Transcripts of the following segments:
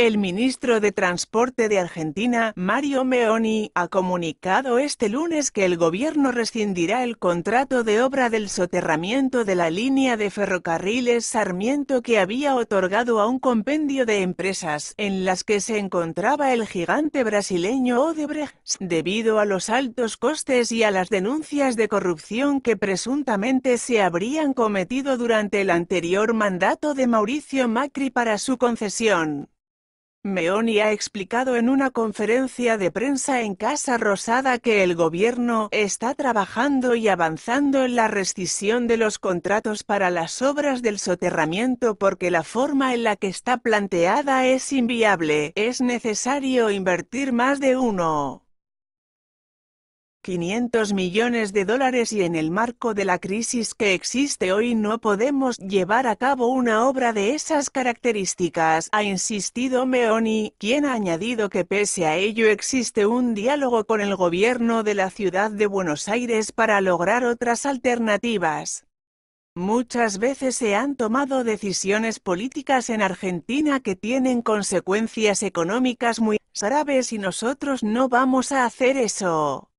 El ministro de Transporte de Argentina, Mario Meoni, ha comunicado este lunes que el gobierno rescindirá el contrato de obra del soterramiento de la línea de ferrocarriles Sarmiento que había otorgado a un compendio de empresas en las que se encontraba el gigante brasileño Odebrecht, debido a los altos costes y a las denuncias de corrupción que presuntamente se habrían cometido durante el anterior mandato de Mauricio Macri para su concesión. Meoni ha explicado en una conferencia de prensa en Casa Rosada que el gobierno está trabajando y avanzando en la rescisión de los contratos para las obras del soterramiento porque la forma en la que está planteada es inviable. Es necesario invertir más de uno. 500 millones de dólares y en el marco de la crisis que existe hoy no podemos llevar a cabo una obra de esas características, ha insistido Meoni, quien ha añadido que pese a ello existe un diálogo con el gobierno de la ciudad de Buenos Aires para lograr otras alternativas. Muchas veces se han tomado decisiones políticas en Argentina que tienen consecuencias económicas muy graves y nosotros no vamos a hacer eso.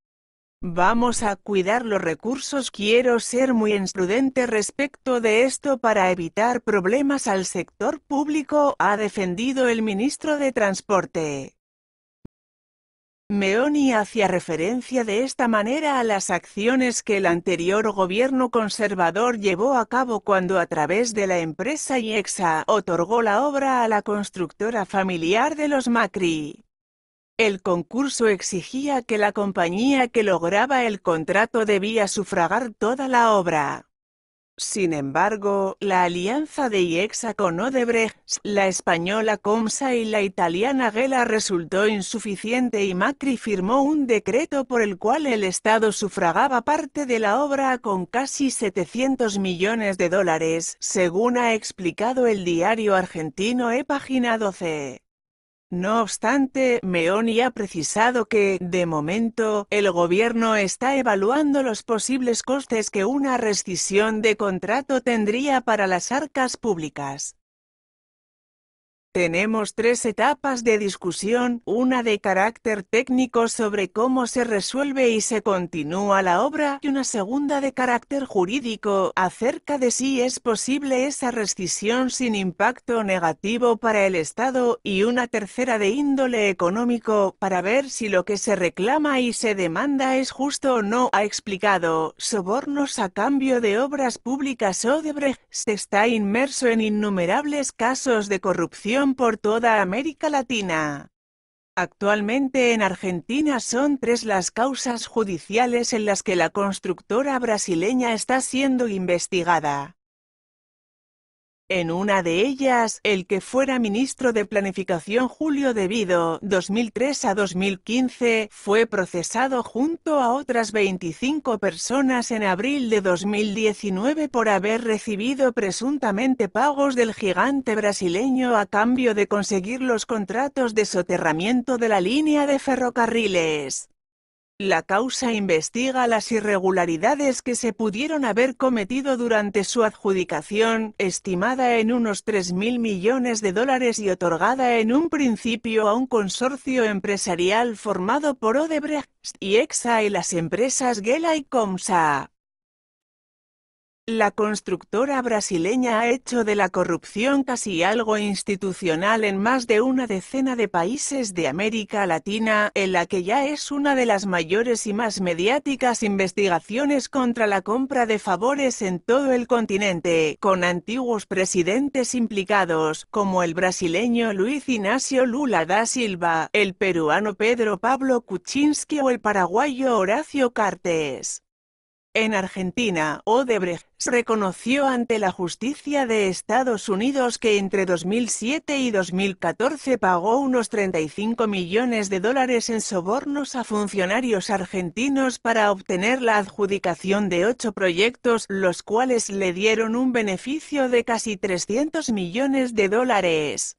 Vamos a cuidar los recursos. Quiero ser muy prudente respecto de esto para evitar problemas al sector público, ha defendido el ministro de Transporte. Meoni hacía referencia de esta manera a las acciones que el anterior gobierno conservador llevó a cabo cuando a través de la empresa IEXA otorgó la obra a la constructora familiar de los Macri. El concurso exigía que la compañía que lograba el contrato debía sufragar toda la obra. Sin embargo, la alianza de IEXA con Odebrecht, la española Comsa y la italiana Gela resultó insuficiente y Macri firmó un decreto por el cual el Estado sufragaba parte de la obra con casi 700 millones de dólares, según ha explicado el diario argentino E. Página 12. No obstante, Meoni ha precisado que, de momento, el gobierno está evaluando los posibles costes que una rescisión de contrato tendría para las arcas públicas. Tenemos tres etapas de discusión, una de carácter técnico sobre cómo se resuelve y se continúa la obra y una segunda de carácter jurídico acerca de si es posible esa rescisión sin impacto negativo para el Estado y una tercera de índole económico para ver si lo que se reclama y se demanda es justo o no, ha explicado. Sobornos a cambio de obras públicas Odebrecht se está inmerso en innumerables casos de corrupción por toda América Latina. Actualmente en Argentina son tres las causas judiciales en las que la constructora brasileña está siendo investigada. En una de ellas, el que fuera ministro de Planificación Julio Debido, 2003 a 2015, fue procesado junto a otras 25 personas en abril de 2019 por haber recibido presuntamente pagos del gigante brasileño a cambio de conseguir los contratos de soterramiento de la línea de ferrocarriles. La causa investiga las irregularidades que se pudieron haber cometido durante su adjudicación, estimada en unos 3.000 millones de dólares y otorgada en un principio a un consorcio empresarial formado por Odebrecht y EXA y las empresas Gela y Comsa. La constructora brasileña ha hecho de la corrupción casi algo institucional en más de una decena de países de América Latina, en la que ya es una de las mayores y más mediáticas investigaciones contra la compra de favores en todo el continente, con antiguos presidentes implicados, como el brasileño Luis Ignacio Lula da Silva, el peruano Pedro Pablo Kuczynski o el paraguayo Horacio Cartes. En Argentina, Odebrecht reconoció ante la justicia de Estados Unidos que entre 2007 y 2014 pagó unos 35 millones de dólares en sobornos a funcionarios argentinos para obtener la adjudicación de ocho proyectos, los cuales le dieron un beneficio de casi 300 millones de dólares.